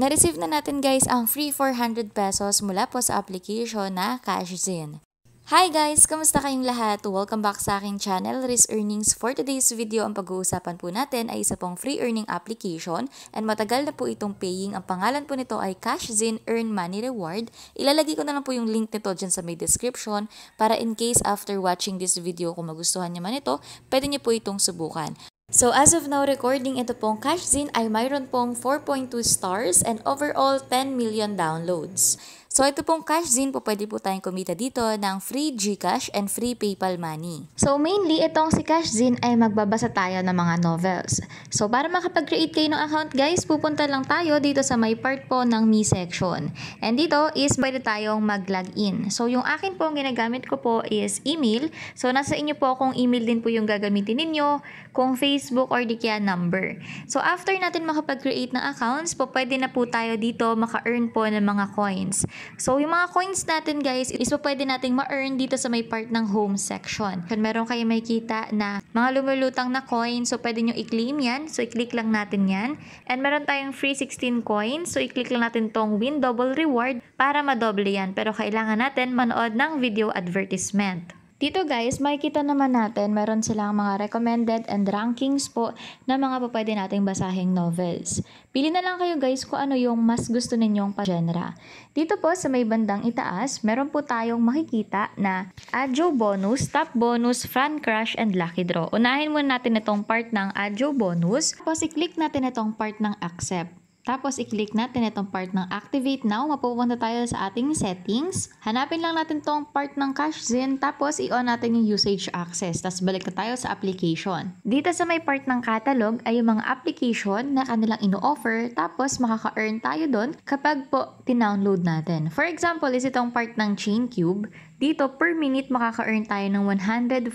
na na natin guys ang free 400 pesos mula po sa application na CashZen. Hi guys! Kamusta kayong lahat? Welcome back sa aking channel, Risk Earnings. For today's video, ang pag-uusapan po natin ay isa pong free earning application and matagal na po itong paying. Ang pangalan po nito ay CashZin Earn Money Reward. Ilalagay ko na lang po yung link nito dyan sa may description para in case after watching this video kung magustuhan niyo man ito, pwede niyo po itong subukan. So as of now recording, ito pong Cashzin ay mayroon pong 4.2 stars and overall 10 million downloads. So ito pong cash zine po pwede po tayong kumita dito ng free GCash and free PayPal money. So mainly itong si cash zine ay magbabasa tayo ng mga novels. So para makapag-create kayo ng account guys, pupunta lang tayo dito sa may part po ng me section. And dito is pwede tayong mag-login. So yung akin po ginagamit ko po is email. So nasa inyo po kung email din po yung gagamitin ninyo, kung Facebook or di kaya number. So after natin makapag-create ng accounts po, pwede na po tayo dito maka-earn po ng mga coins. So, yung mga coins natin guys, is pwede nating ma-earn dito sa may part ng home section. Kung meron kayo may kita na mga lumulutang na coin, so pwede nyo i-claim yan. So, i-click lang natin yan. And meron tayong free 16 coins. So, i-click lang natin tong win double reward para madoble yan. Pero kailangan natin manood ng video advertisement. Dito guys, makikita naman natin meron silang mga recommended and rankings po na mga pwede nating basahing novels. Pili na lang kayo guys kung ano yung mas gusto ninyong pa-genre. Dito po sa may bandang itaas, meron po tayong makikita na Adjo Bonus, Top Bonus, Fan Crush, and Lucky Draw. Unahin muna natin itong part ng Adjo Bonus, tapos i-click natin itong part ng Accept. Tapos, i-click natin itong part ng Activate Now. Mapupunta tayo sa ating settings. Hanapin lang natin tong part ng Cash Zen. Tapos, i-on natin yung Usage Access. Tapos, balik na tayo sa application. Dito sa may part ng catalog ay yung mga application na kanilang ino-offer. Tapos, makaka-earn tayo doon kapag po tinownload natin. For example, is itong part ng Cube. Dito, per minute, makaka-earn tayo ng 143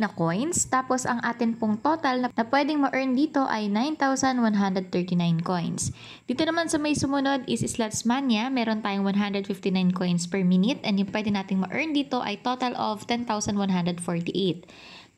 na coins. Tapos, ang atin pong total na, na pwedeng ma-earn dito ay 9,139 coins. Dito naman sa may sumunod is Slots Mania. Meron tayong 159 coins per minute. And yung pwede nating ma-earn dito ay total of 10,148.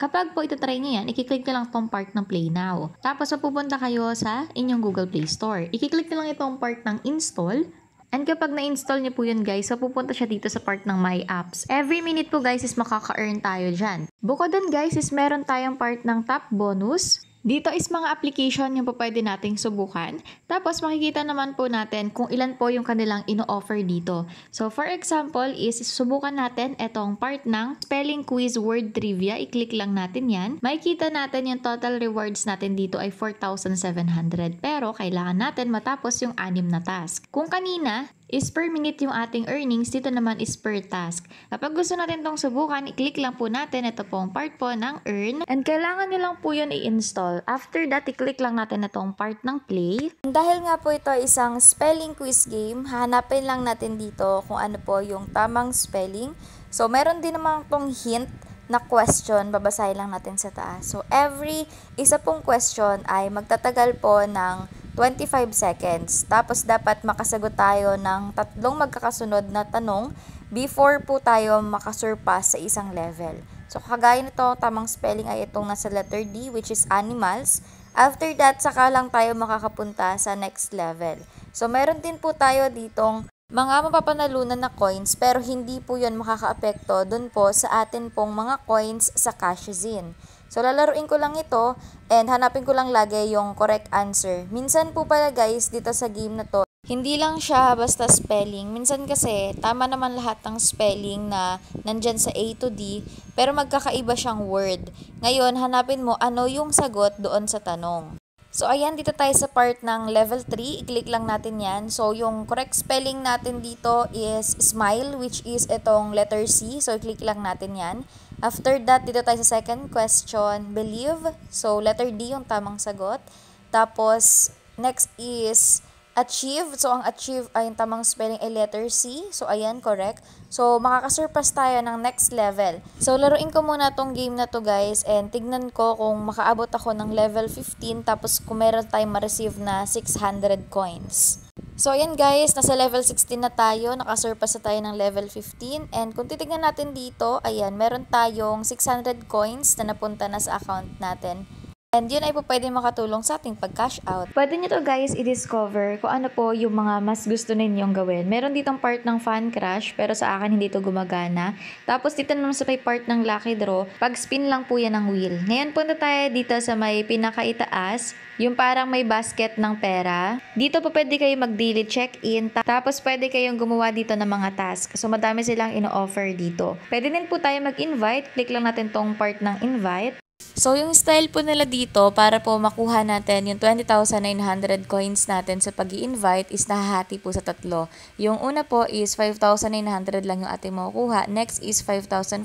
Kapag po itatry nyo yan, ikiklik nyo lang tong part ng Play Now. Tapos mapupunta kayo sa inyong Google Play Store. Ikiklik nyo lang itong part ng Install. And kapag na-install niyo po yun guys, so pupunta siya dito sa part ng My Apps. Every minute po guys is makaka-earn tayo dyan. Bukod dun guys is meron tayong part ng top bonus, dito is mga application yung po pwede nating subukan. Tapos makikita naman po natin kung ilan po yung kanilang ino-offer dito. So for example is subukan natin itong part ng spelling quiz word trivia. I-click lang natin yan. Makikita natin yung total rewards natin dito ay 4,700. Pero kailangan natin matapos yung anim na task. Kung kanina, is per minute yung ating earnings. Dito naman is per task. Kapag gusto natin itong subukan, i-click lang po natin. Ito pong part po ng earn. And kailangan nilang po yun i-install. After that, i-click lang natin itong part ng play. And dahil nga po ito isang spelling quiz game, hanapin lang natin dito kung ano po yung tamang spelling. So, meron din naman itong hint na question, babasahin lang natin sa taas. So, every isa pong question ay magtatagal po ng 25 seconds. Tapos dapat makasagot tayo ng tatlong magkakasunod na tanong before po tayo makasurpass sa isang level. So kagaya nito, tamang spelling ay itong nasa letter D which is animals. After that, saka lang tayo makakapunta sa next level. So meron din po tayo ditong mga mapapanalunan na coins pero hindi po yon makakaapekto dun po sa atin pong mga coins sa Cashazin. So, lalaruin ko lang ito and hanapin ko lang lagi yung correct answer. Minsan po pala guys, dito sa game na to, hindi lang siya basta spelling. Minsan kasi, tama naman lahat ng spelling na nandyan sa A to D, pero magkakaiba siyang word. Ngayon, hanapin mo ano yung sagot doon sa tanong. So, ayan, dito tayo sa part ng level 3. I-click lang natin yan. So, yung correct spelling natin dito is smile, which is itong letter C. So, i-click lang natin yan. After that, dito tayo sa second question, believe. So, letter D yung tamang sagot. Tapos, next is achieve. So, ang achieve ay yung tamang spelling ay letter C. So, ayan, correct. So, makakasurpass tayo ng next level. So, laruin ko muna tong game na to guys and tignan ko kung makaabot ako ng level 15 tapos kung meron tayong ma-receive na 600 coins. So, ayan guys, nasa level 16 na tayo. Nakasurpass na tayo ng level 15. And kung titignan natin dito, ayan, meron tayong 600 coins na napunta na sa account natin. And yun ay po pwede makatulong sa ating pag-cash out. Pwede nyo to guys i-discover kung ano po yung mga mas gusto ninyong gawin. Meron ditong part ng fan crash pero sa akin hindi to gumagana. Tapos dito naman sa may part ng lucky draw, pag spin lang po yan ng wheel. Ngayon punta tayo dito sa may pinakaitaas, yung parang may basket ng pera. Dito po pwede kayo mag-daily check-in tapos pwede kayong gumawa dito ng mga task. So madami silang ino-offer dito. Pwede din po tayo mag-invite. Click lang natin tong part ng invite. So, yung style po nila dito, para po makuha natin yung 20,900 coins natin sa pag invite is nahahati po sa tatlo. Yung una po is 5,900 lang yung ating makukuha. Next is 5,400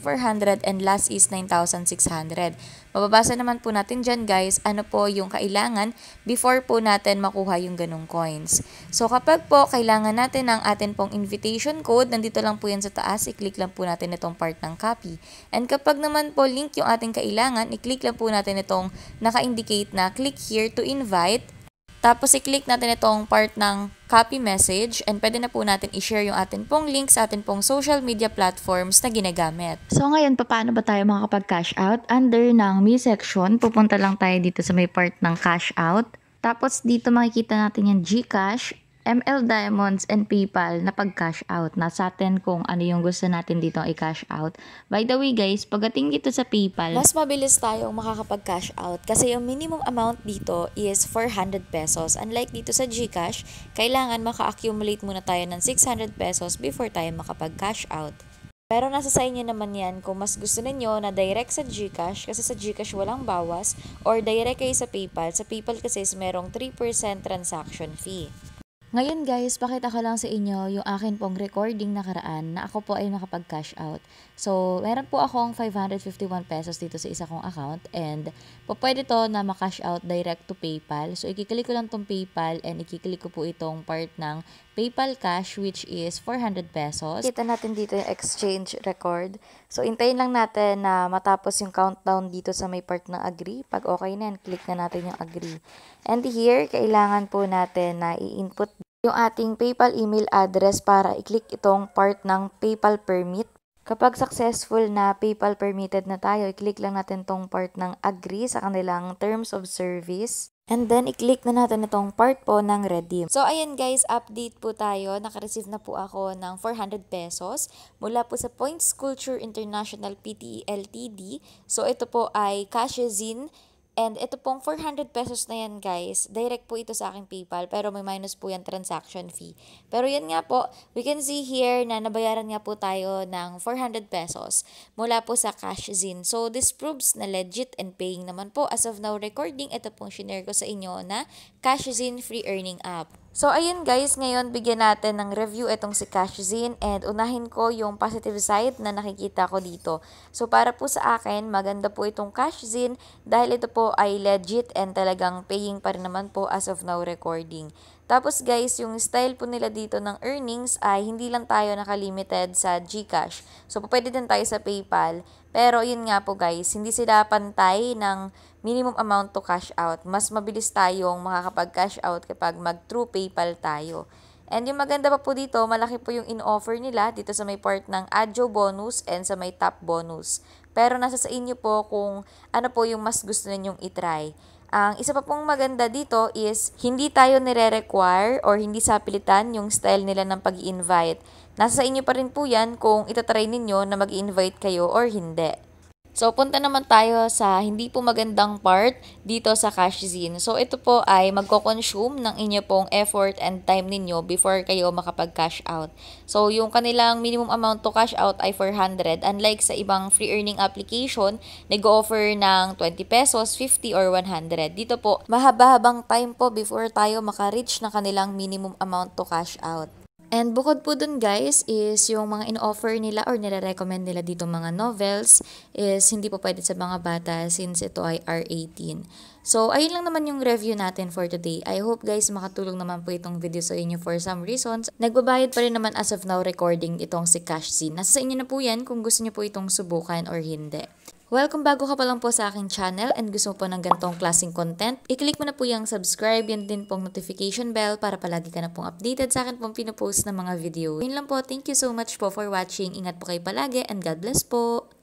and last is 9,600. Mababasa naman po natin dyan guys, ano po yung kailangan before po natin makuha yung ganong coins. So, kapag po kailangan natin ng atin pong invitation code, nandito lang po yan sa taas, i-click lang po natin itong part ng copy. And kapag naman po link yung ating kailangan, i-click lang po natin itong naka-indicate na click here to invite. Tapos i-click natin itong part ng copy message and pwede na po natin i-share yung atin pong link sa atin pong social media platforms na ginagamit. So ngayon, paano ba tayo makakapag-cash out? Under ng me section, pupunta lang tayo dito sa may part ng cash out. Tapos dito makikita natin yung GCash ML Diamonds and PayPal na pag-cash out. Nasa atin kung ano yung gusto natin dito i-cash out. By the way guys, pagdating dito sa PayPal, mas mabilis tayong makakapag-cash out kasi yung minimum amount dito is 400 pesos. Unlike dito sa GCash, kailangan maka-accumulate muna tayo ng 600 pesos before tayo makapag-cash out. Pero nasa sa inyo naman yan kung mas gusto ninyo na direct sa GCash kasi sa GCash walang bawas or direct kayo sa PayPal. Sa PayPal kasi is merong 3% transaction fee. Ngayon guys, pakita ko lang sa inyo yung akin pong recording nakaraan na ako po ay nakapag-cash out. So, meron po akong 551 pesos dito sa isa kong account and po pwede to na makash out direct to PayPal. So, ikiklik ko lang tong PayPal and ikiklik ko po itong part ng PayPal Cash which is 400 pesos. Kita natin dito yung exchange record. So, intayin lang natin na matapos yung countdown dito sa may part ng agree. Pag okay na, click na natin yung agree. And here, kailangan po natin na i-input yung ating PayPal email address para i-click itong part ng PayPal permit. Kapag successful na PayPal permitted na tayo, i-click lang natin itong part ng agree sa kanilang terms of service. And then, i-click na natin itong part po ng redeem. So, ayan guys, update po tayo. Nakareceive na po ako ng 400 pesos mula po sa Points Culture International PTE LTD. So, ito po ay Cashezin And ito pong 400 pesos na yan guys, direct po ito sa aking PayPal pero may minus po yan transaction fee. Pero yan nga po, we can see here na nabayaran nga po tayo ng 400 pesos mula po sa cash zin. So this proves na legit and paying naman po. As of now recording, ito pong shinare ko sa inyo na cash zin free earning app. So, ayun guys, ngayon bigyan natin ng review itong si Cashzin and unahin ko yung positive side na nakikita ko dito. So, para po sa akin, maganda po itong Cashzin dahil ito po ay legit and talagang paying pa rin naman po as of now recording. Tapos guys, yung style po nila dito ng earnings ay hindi lang tayo nakalimited sa GCash. So, pwede din tayo sa PayPal. Pero yun nga po guys, hindi sila pantay ng minimum amount to cash out. Mas mabilis tayong makakapag-cash out kapag mag-through PayPal tayo. And yung maganda pa po dito, malaki po yung in-offer nila dito sa may part ng Adjo bonus and sa may top bonus. Pero nasa sa inyo po kung ano po yung mas gusto ninyong itry. Ang isa pa pong maganda dito is hindi tayo nire-require or hindi sapilitan yung style nila ng pag invite Nasa inyo pa rin po yan kung itatry ninyo na mag invite kayo or hindi. So, punta naman tayo sa hindi po magandang part dito sa Cashzine. So, ito po ay magko-consume ng inyo pong effort and time ninyo before kayo makapag-cash out. So, yung kanilang minimum amount to cash out ay 400. Unlike sa ibang free earning application, nag-offer ng 20 pesos, 50, or 100. Dito po, mahaba-habang time po before tayo makareach ng kanilang minimum amount to cash out. And bukod po dun guys is yung mga in-offer nila or nire-recommend nila dito mga novels is hindi po pwede sa mga bata since ito ay R18. So, ayun lang naman yung review natin for today. I hope guys makatulong naman po itong video sa inyo for some reasons. Nagbabayad pa rin naman as of now recording itong si Cash Z. Nasa inyo na po yan kung gusto niyo po itong subukan or hindi. Welcome bago ka pa lang po sa aking channel and gusto mo po ng ganitong klaseng content, i-click mo na po yung subscribe, yan din pong notification bell para palagi ka na pong updated sa akin pong pinopost ng mga video. Yun lang po, thank you so much po for watching, ingat po kayo palagi and God bless po!